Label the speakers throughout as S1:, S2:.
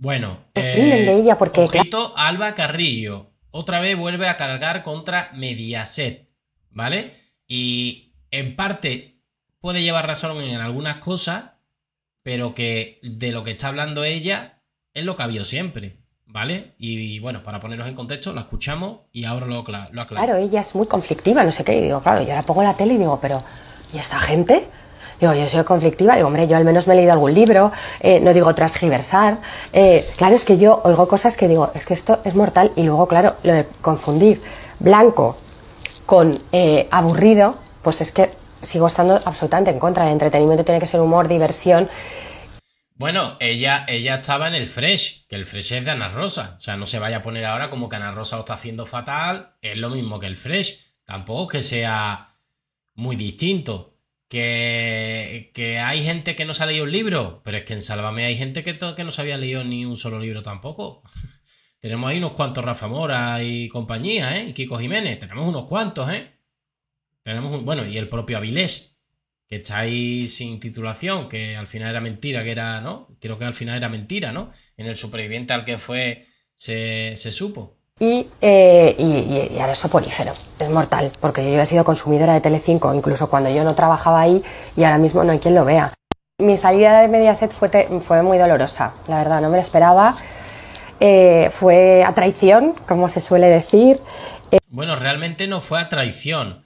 S1: Bueno, eh, ella porque...
S2: Alba Carrillo. Otra vez vuelve a cargar contra Mediaset, ¿vale? Y en parte puede llevar razón en algunas cosas, pero que de lo que está hablando ella es lo que ha habido siempre, ¿vale? Y, bueno, para ponernos en contexto, la escuchamos y ahora lo, aclaro. Claro,
S1: ella es muy conflictiva, no sé qué, y digo, claro, yo la pongo la tele y digo, pero ¿y esta gente? Digo, yo soy conflictiva, digo, hombre, yo al menos me he leído algún libro, eh, no digo transgiversar. Eh, claro, es que yo oigo cosas que digo, es que esto es mortal, y luego, claro, lo de confundir blanco con eh, aburrido, pues es que sigo estando absolutamente en contra. El entretenimiento tiene que ser humor, diversión.
S2: Bueno, ella, ella estaba en el Fresh, que el Fresh es de Ana Rosa. O sea, no se vaya a poner ahora como que Ana Rosa lo está haciendo fatal, es lo mismo que el Fresh. Tampoco que sea muy distinto. Que, que, hay gente que no se ha leído un libro, pero es que en Sálvame hay gente que, que no se había leído ni un solo libro tampoco. tenemos ahí unos cuantos Rafa Mora y compañía, ¿eh? Y Kiko Jiménez, tenemos unos cuantos, ¿eh? Tenemos un, bueno, y el propio Avilés, que está ahí sin titulación, que al final era mentira, que era, ¿no? Creo que al final era mentira, ¿no? En el superviviente al que fue, se, se supo.
S1: Eh, y, ahora y, y, Es mortal, porque yo he sido consumidora de Telecinco, incluso cuando yo no trabajaba ahí y ahora mismo no hay quien lo vea. Mi salida de Mediaset fue, fue muy dolorosa, la verdad, no me lo esperaba. Eh, fue a traición, como se suele decir. Eh,
S2: bueno, realmente no fue a traición.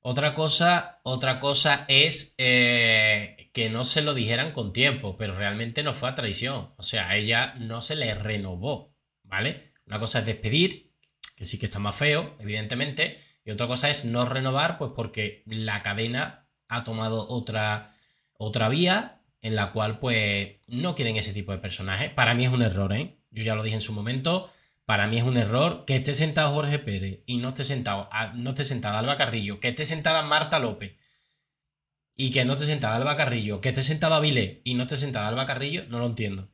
S2: Otra cosa, otra cosa es que no se lo dijeran con tiempo, pero realmente no fue a traición. O sea, a ella no se le renovó, ¿vale? Una cosa es despedir, que sí que está más feo, evidentemente, y otra cosa es no renovar, pues porque la cadena ha tomado otra, otra vía en la cual pues no quieren ese tipo de personajes. Para mí es un error, ¿eh? Yo ya lo dije en su momento, para mí es un error que esté sentado Jorge Pérez y no esté sentado, no esté sentada Alba Carrillo, que esté sentada Marta López y que no esté sentada Alba Carrillo, que esté sentada Vile y no esté sentada Alba Carrillo, no lo entiendo.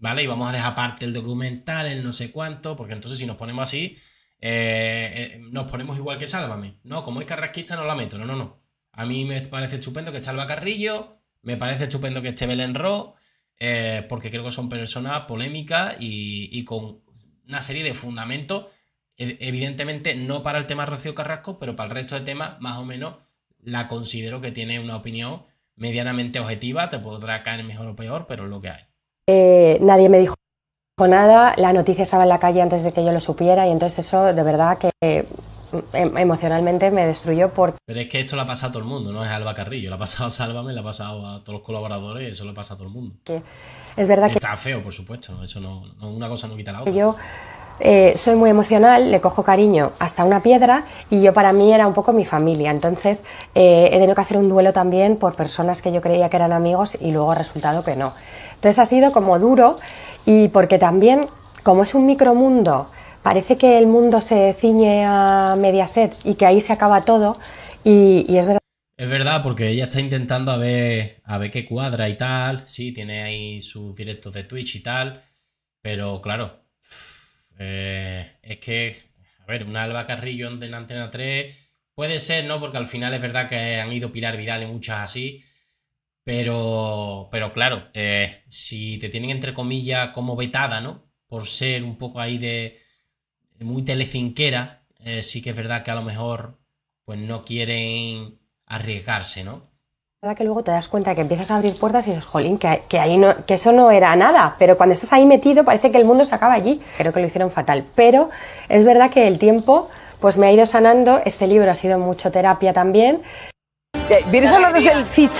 S2: ¿vale? Y vamos a dejar aparte el documental, el no sé cuánto, porque entonces si nos ponemos así, eh, eh, nos ponemos igual que Sálvame. No, como es carrasquista no la meto, no, no, no. A mí me parece estupendo que esté Alba Carrillo, me parece estupendo que esté Belén Ro, eh, porque creo que son personas polémicas y, con una serie de fundamentos, e, evidentemente no para el tema Rocío Carrasco, pero para el resto del tema más o menos la considero que tiene una opinión medianamente objetiva, te podrá caer mejor o peor, pero lo que hay.
S1: Eh, nadie me dijo nada, la noticia estaba en la calle antes de que yo lo supiera y entonces eso de verdad que em, emocionalmente me destruyó porque...
S2: Pero es que esto lo ha pasado a todo el mundo, no es Alba Carrillo, le ha pasado a Sálvame, le ha pasado a todos los colaboradores, eso le pasado a todo el mundo.
S1: Que es verdad que... Está
S2: feo, por supuesto, eso no, una cosa no quita la otra.
S1: Eh, soy muy emocional, le cojo cariño hasta una piedra y yo para mí era un poco mi familia. Entonces eh, he tenido que hacer un duelo también por personas que yo creía que eran amigos y luego ha resultado que no. Entonces ha sido como duro y porque también, como es un micromundo, parece que el mundo se ciñe a Mediaset y que ahí se acaba todo y, y es verdad.
S2: Es verdad, porque ella está intentando a ver, a ver qué cuadra y tal. Sí, tiene ahí sus directos de Twitch y tal. Pero claro, eh, es que, a ver, una Alba Carrillo en Antena 3 puede ser, ¿no? Porque al final es verdad que han ido Pilar Vidal y muchas así. Pero, pero claro, eh, si te tienen entre comillas como vetada, ¿no? Por ser un poco ahí de, muy telecinquera, eh, sí que es verdad que a lo mejor pues no quieren arriesgarse, ¿no?
S1: verdad que luego te das cuenta que empiezas a abrir puertas y dices, jolín, que, que, ahí que eso no era nada, pero cuando estás ahí metido parece que el mundo se acaba allí. Creo que lo hicieron fatal, pero es verdad que el tiempo pues me ha ido sanando, este libro ha sido mucho terapia también. Eh, el ficha